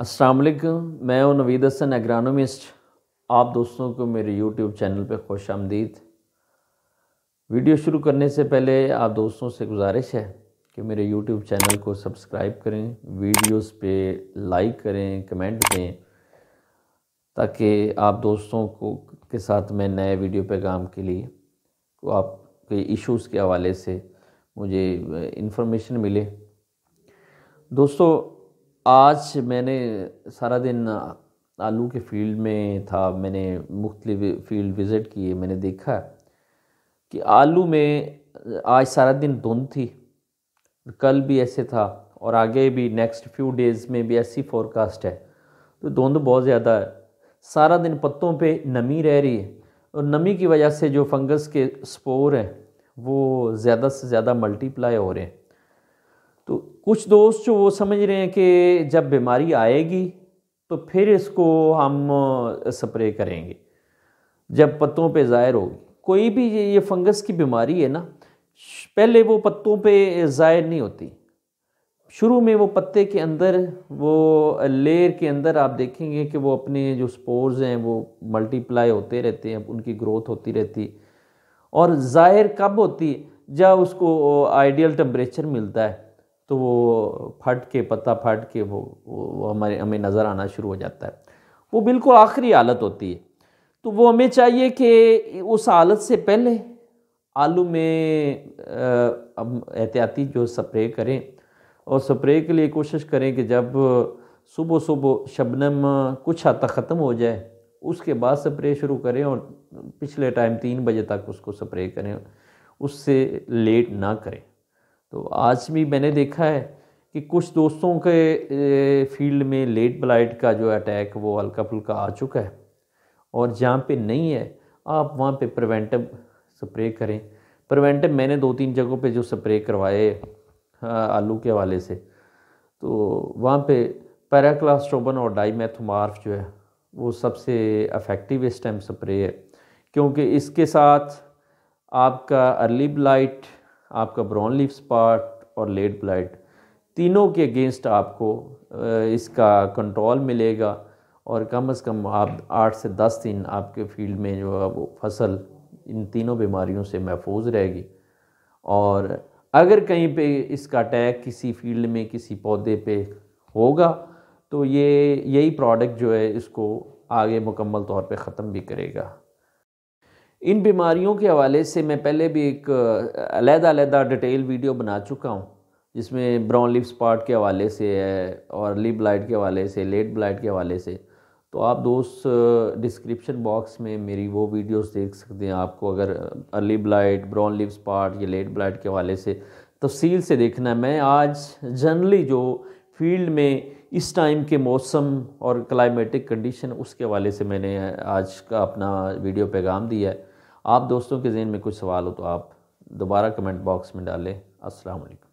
असलकम मैं हूं नवीद हसन एग्रानोमिस्ट आप दोस्तों को मेरे यूट्यूब चैनल पर खुश आमदीद वीडियो शुरू करने से पहले आप दोस्तों से गुजारिश है कि मेरे यूट्यूब चैनल को सब्सक्राइब करें वीडियोस पे लाइक करें कमेंट दें ताकि आप दोस्तों को के साथ मैं नए वीडियो पैगाम के लिए को आपके इश्यूज़ के हवाले से मुझे इन्फॉर्मेशन मिले दोस्तों आज मैंने सारा दिन आलू के फील्ड में था मैंने मुख्त फील्ड विज़िट किए मैंने देखा कि आलू में आज सारा दिन धुंध थी कल भी ऐसे था और आगे भी नेक्स्ट फ्यू डेज़ में भी ऐसी फोरकास्ट है तो धुंध बहुत ज़्यादा है सारा दिन पत्तों पे नमी रह रही है और नमी की वजह से जो फंगस के स्पोर हैं वो ज़्यादा से ज़्यादा मल्टीप्लाई हो रहे हैं तो कुछ दोस्त जो वो समझ रहे हैं कि जब बीमारी आएगी तो फिर इसको हम स्प्रे करेंगे जब पत्तों पे ज़ाहिर होगी कोई भी ये फंगस की बीमारी है ना पहले वो पत्तों पे ज़ाहिर नहीं होती शुरू में वो पत्ते के अंदर वो लेयर के अंदर आप देखेंगे कि वो अपने जो स्पोर्स हैं वो मल्टीप्लाई होते रहते हैं उनकी ग्रोथ होती रहती है और ज़ाहिर कब होती है जब उसको आइडियल टेम्परेचर मिलता है तो वो फट के पत्ता फट के वो वो हमारे हमें नज़र आना शुरू हो जाता है वो बिल्कुल आखिरी हालत होती है तो वो हमें चाहिए कि उस हालत से पहले आलू में अब एहतियाती जो स्प्रे करें और स्प्रे के लिए कोशिश करें कि जब सुबह सुबह शबनम कुछ हद तक ख़त्म हो जाए उसके बाद स्प्रे शुरू करें और पिछले टाइम तीन बजे तक उसको स्प्रे करें उससे लेट ना करें तो आज भी मैंने देखा है कि कुछ दोस्तों के फील्ड में लेट ब्लाइट का जो अटैक वो हल्का फुल्का आ चुका है और जहाँ पे नहीं है आप वहाँ पे प्रिवेंटिव स्प्रे करें प्रिवेंटिव मैंने दो तीन जगहों पे जो स्प्रे करवाए आलू के हवाले से तो वहाँ पे पैराक्लास्ट्रोबन और डाईमेथोमार्फ जो है वो सबसे अफेक्टिव इस टाइम स्प्रे है क्योंकि इसके साथ आपका अर्ली ब्लाइट आपका ब्राउन लीफ स्पॉट और लेट ब्लाइट तीनों के अगेंस्ट आपको इसका कंट्रोल मिलेगा और कम अज़ कम आप आठ से दस दिन आपके फील्ड में जो है वो फसल इन तीनों बीमारियों से महफूज रहेगी और अगर कहीं पे इसका अटैक किसी फील्ड में किसी पौधे पे होगा तो ये यही प्रोडक्ट जो है इसको आगे मुकम्मल तौर पे ख़त्म भी करेगा इन बीमारियों के हवाले से मैं पहले भी एक अलहदा अलग डिटेल वीडियो बना चुका हूँ जिसमें ब्राउन लिप स्पाट के हवाले से है और लिप ब्लाइट के हवाले से लेट ब्लाइट के हवाले से तो आप दोस्त डिस्क्रिप्शन बॉक्स में मेरी वो वीडियोस देख सकते हैं आपको अगर early blight brown leaf spot या लेट ब्लाइट के हवाले से तफसील से देखना है मैं आज जनरली जो फील्ड में इस टाइम के मौसम और क्लाइमेटिक कंडीशन उसके हवाले से मैंने आज का अपना वीडियो पैगाम दिया है आप दोस्तों के जहन में कुछ सवाल हो तो आप दोबारा कमेंट बॉक्स में डालें अस्सलाम वालेकुम